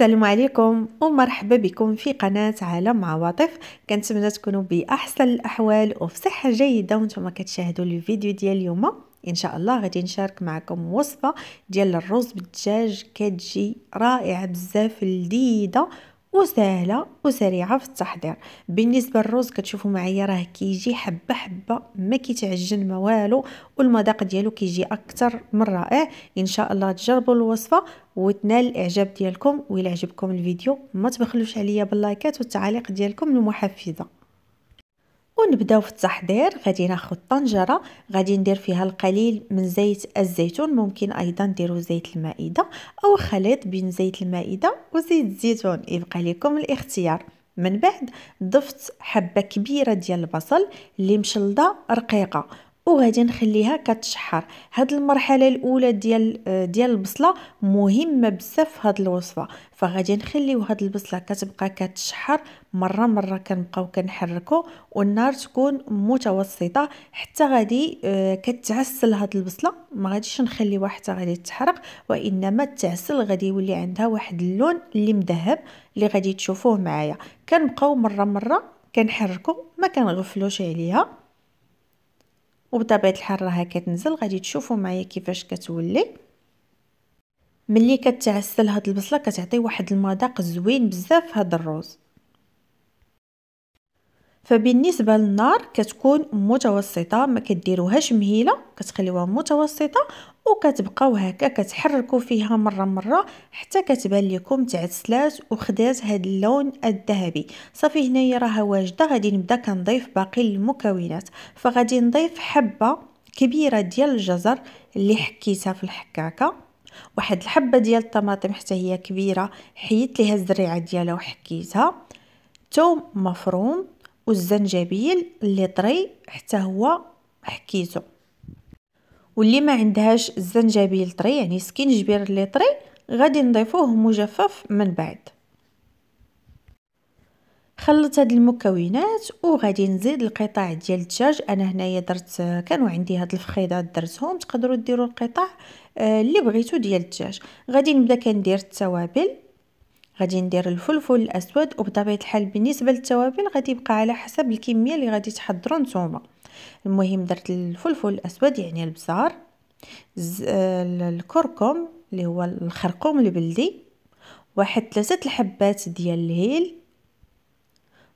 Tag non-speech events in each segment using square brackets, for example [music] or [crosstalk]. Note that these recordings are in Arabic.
السلام عليكم ومرحبا بكم في قناة عالم عواطف كنتمنى تكونوا بأحسن الأحوال وفي صحة جيدة وانتم كتشاهدوا الفيديو ديال اليوم ان شاء الله غادي نشارك معكم وصفة ديال الرز بالدجاج كتجي رائعة بزاف لذيذة وسهله وسريعه في التحضير بالنسبه للرز كتشوفوا معايا راه كيجي حبه حبه ما كيتعجن ما والو والمذاق ديالو كيجي اكثر من رائع ان شاء الله تجربوا الوصفه وتنال الاعجاب ديالكم ويلا عجبكم الفيديو ما تبخلوش عليا باللايكات والتعاليق ديالكم المحفزه ونبداو في التحضير غادي ناخذ طنجره غادي ندير فيها القليل من زيت الزيتون ممكن ايضا ديروا زيت المائده او خليط بين زيت المائده وزيت الزيتون يبقى لكم الاختيار من بعد ضفت حبه كبيره ديال البصل اللي مشلده رقيقه وغادي نخليها كتشحر هاد المرحله الاولى ديال آه، ديال البصله مهمه بزاف هاد الوصفه فغادي نخليو هاد البصله كتبقى كتشحر مره مره كنبقاو كنحركو والنار تكون متوسطه حتى غادي آه، كتعسل هاد البصله ما غاديش نخليوها حتى غادي تحرق وانما التعسل غادي يولي عندها واحد اللون اللي مذهب اللي غادي تشوفوه معايا كنبقاو مره مره كنحركو ما كنغفلوش عليها وبطبيعه الحال راها كتنزل غادي تشوفوا معايا كيفاش كتولي ملي كتعسل هاد البصله كتعطي واحد المذاق زوين بزاف هاد الروز فبالنسبه للنار كتكون متوسطه ما كديروهاش مهيله كتخليوها متوسطه وكتبقاو هكا كتحركوا فيها مره مره حتى كتبان لكم تعسلات وخدات هاد اللون الذهبي صافي هنايا راها واجده غادي نبدا كنضيف باقي المكونات فغادي نضيف حبه كبيره ديال الجزر اللي حكيتها في الحكاكه واحد الحبه ديال الطماطم حتى هي كبيره حيدت ليها الزريعه ديالها وحكيتها ثوم مفروم والزنجبيل اللي طري حتى هو حكيته واللي ما عندهاش الزنجبيل طري يعني سكينجبير اللي طري غادي نضيفوه مجفف من بعد خلطت هاد المكونات وغادي نزيد القطاع ديال الدجاج انا هنايا درت كانوا عندي هاد الفخيضات درتهم تقدروا ديروا القطاع آه، اللي بغيتو ديال الدجاج غادي نبدا كندير التوابل غادي ندير الفلفل الاسود وبطبيعه الحال بالنسبه للتوابل غادي يبقى على حسب الكميه اللي غادي تحضروا نتوما المهم درت الفلفل الاسود يعني البزار الكركم اللي هو الخرقوم البلدي واحد ثلاثه الحبات ديال الهيل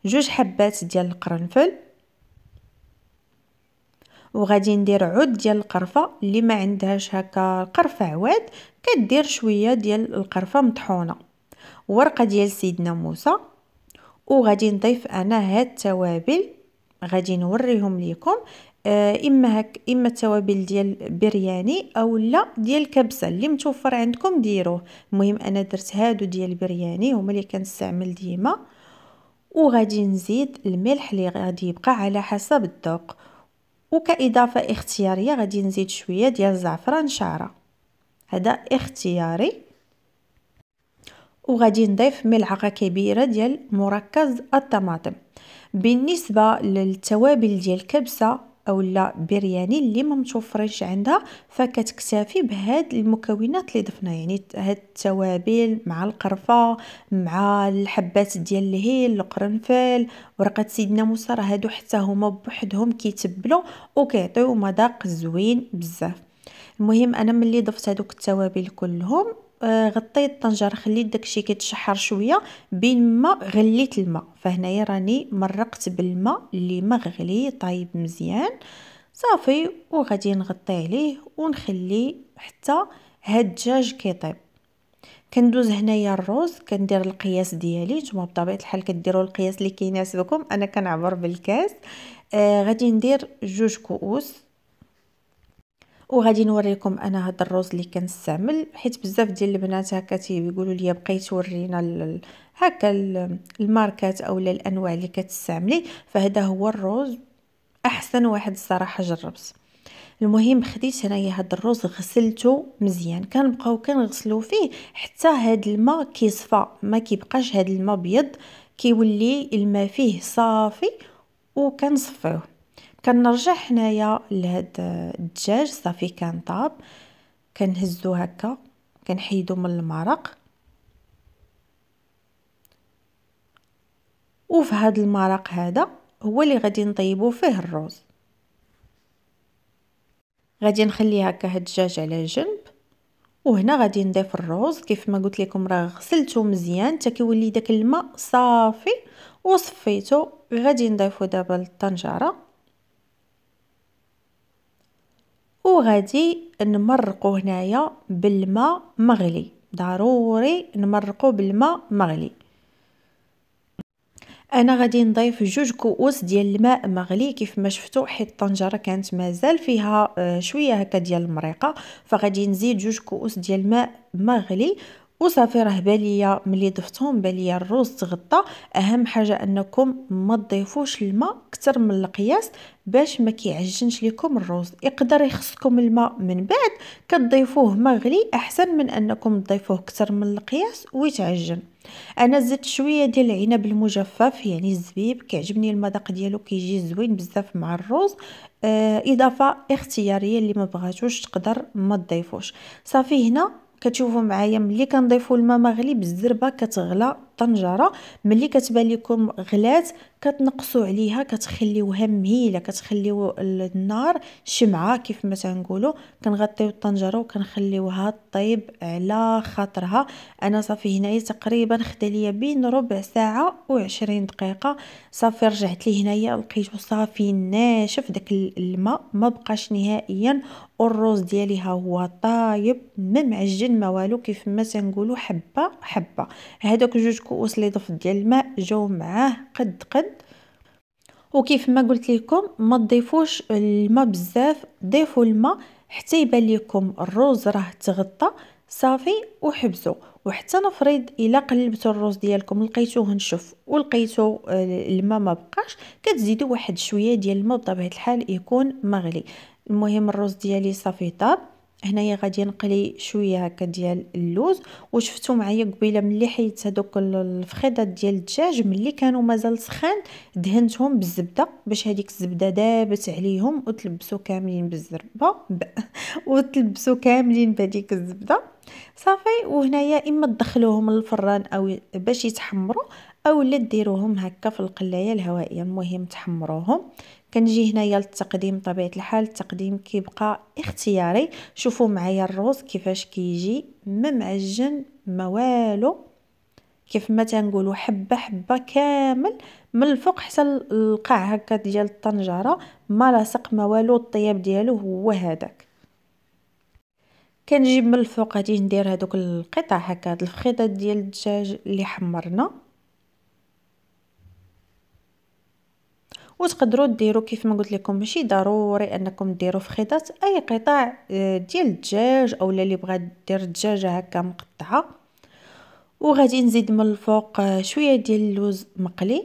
جوج حبات ديال القرنفل وغادي ندير عود ديال القرفه اللي ما عندهاش هكا قرفه عواد كدير شويه ديال القرفه مطحونه ورقه ديال سيدنا موسى وغادي نضيف انا هاد التوابل غادي نوريهم لكم آه، اما هك اما التوابل ديال برياني او لا ديال كبسه اللي متوفر عندكم ديروه المهم انا درت هادو ديال برياني هما اللي كنستعمل ديما وغادي نزيد الملح اللي غادي يبقى على حسب الذوق وكاضافه اختياريه غادي نزيد شويه ديال الزعفران شعره هذا اختياري وغادي نضيف ملعقه كبيره ديال مركز الطماطم بالنسبه للتوابل ديال الكبسه اولا برياني اللي ما متوفرش عندها فكتكتفي بهاد المكونات اللي ضفنا يعني هاد التوابل مع القرفه مع الحبات ديال الهيل القرنفل ورقه سيدنا موسى راه هادو حتى هما بوحدهم كيتبلوا وكيعطيو مذاق زوين بزاف المهم انا ملي ضفت هادوك التوابل كلهم آه، غطيت الطنجره خليت داكشي كيتشحر شويه بين ما غليت الماء فهنايا راني مرقت بالماء اللي مغلي طايب مزيان صافي وغادي نغطي عليه ونخليه حتى هاد الدجاج كيطيب كندوز هنايا الروز كندير القياس ديالي نتوما بطبيعه الحال كديروا القياس اللي كيناسبكم انا كنعبر بالكاس آه غادي ندير جوج كؤوس وغادي نوريكم انا هذا الروز اللي كنستعمل حيت بزاف ديال البنات هكا تيقولوا لي بقيت تورينا هكا الماركات اولا الانواع اللي كتستعملي فهذا هو الروز احسن واحد الصراحه جربت المهم خديت هنايا هاد الروز غسلته مزيان كنبقاو كنغسلو فيه حتى هاد الماء كيصفى ما كيبقاش هاد الماء ابيض كيولي الماء فيه صافي وكنصفيوه كنرجع حنايا لهاد الدجاج صافي كان طاب كنهزو هكا كنحيدو من المرق وفي هاد المرق هذا هو اللي غادي نطيبو فيه الروز غادي نخلي هكا هاد الدجاج على جنب وهنا غادي نضيف الروز كيف ما قلت لكم راه غسلته مزيان حتى كيولي داك الماء صافي وصفيته غادي نضيفو دابا للطنجره وغادي نمرقو هنايا بالماء مغلي ضروري نمرقو بالماء مغلي انا غادي نضيف جوج كؤوس ديال الماء مغلي كيف ما شفتوا حيت الطنجره كانت مازال فيها آه، شويه هكا ديال المريقه فغادي نزيد جوج كؤوس ديال الماء مغلي وصافي راه باليا ملي ضفتهم باليا الروز تغطى اهم حاجه انكم ما تضيفوش الماء اكثر من القياس باش ما كيعجنش لكم الروز يقدر يخصكم الماء من بعد كتضيفوه مغلي احسن من انكم تضيفوه اكثر من القياس ويتعجن انا زدت شويه ديال العنب المجفف يعني الزبيب كيعجبني المذاق ديالو كيجي زوين بزاف مع الروز آه اضافه اختياريه اللي ما بغاتوش تقدر ما تضيفوش صافي هنا كتشوفوا معايا ملي كنضيفوا الماء مغلي بالزربه كتغلى الطنجره ملي كتبان لكم غلات كتنقصوا عليها كتخليوها مهيله كتخليو النار شمعه كيف ما تنقولوا كنغطيو الطنجره وكنخليوها طيب على خاطرها انا صافي هنايا تقريبا خدا ليا بين ربع ساعه و20 دقيقه صافي رجعت لي هنايا لقيتو صافي ناشف داك الماء ما بقاش نهائيا والروز ديالي ها هو طايب ما معجن ما والو كيف ما تنقولوا حبه حبه هذوك جوج كؤوس لي ضفت ديال الماء جاو معاه قد قد وكيف ما قلت لكم ما تضيفوش الماء بزاف ضيفوا الماء حتى يبان لكم الروز راه تغطى صافي وحبسوا وحتى نفرض الا قلبتوا الروز ديالكم لقيتوه نشف ولقيتوا آه، الماء ما بقاش كتزيدوا واحد شويه ديال الماء بطبيعه الحال يكون مغلي المهم الروز ديالي صافي طاب هنايا غادي نقلي شويه هكا ديال اللوز وشفتو معايا قبيله ملي حيدت هذوك الفخيضات ديال الدجاج ملي كانوا مازال سخان دهنتهم بالزبده باش هذيك الزبده دابت عليهم وتلبسوا كاملين بالزربه [laughs] وتلبسوا كاملين بهذيك الزبده صافي وهنايا اما تدخلوهم للفران او باش يتحمروا اولا ديروهم هكا في القلايه الهوائيه المهم تحمروهم كنجي هنايا للتقديم بطبيعه الحال التقديم كيبقى اختياري شوفوا معايا الروز كيفاش كيجي ما معجن ما والو كيف ما تنقولوا حبه حبه كامل من الفوق حتى القاع هكا ديال الطنجره ما لاصق ما والو الطياب ديالو هو هذاك كنجيب من الفوق غادي ندير هذوك القطع هكا الخيطات ديال الدجاج اللي حمرنا وتقدروا ديروا كيف ما قلت لكم ماشي ضروري انكم ديروا في خيطات اي قطع آه، ديال الدجاج اولا اللي بغى دير الدجاجه هكا مقطعه وغادي نزيد من الفوق آه، شويه ديال اللوز مقلي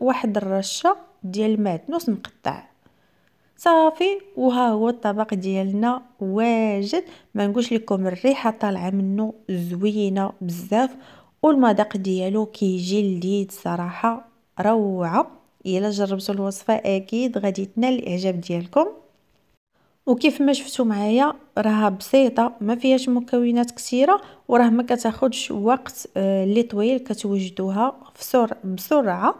وواحد الرشه ديال المعدنوس مقطع صافي وها هو الطبق ديالنا واجد ما نقولش لكم الريحه طالعه منه زوينه بزاف والمذاق ديالو كيجي لذيذ صراحه روعه الا جربتوا الوصفه اكيد غادي تنال الاعجاب ديالكم وكيف ما شفتوا معايا راها بسيطه ما فيهاش مكونات كثيره وراه ما كتاخذش وقت آه، اللي طويل كتوجدوها بسرعه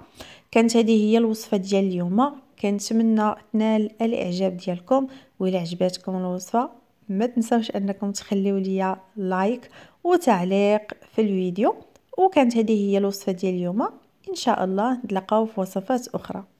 كانت هذه هي الوصفه ديال اليوم كنتمنى تنال الاعجاب ديالكم وإلا عجبتكم الوصفه ما تنساوش انكم تخليو ليا لايك وتعليق في الفيديو وكانت هذه هي الوصفه ديال اليوم إن شاء الله نتلاقاو في وصفات أخرى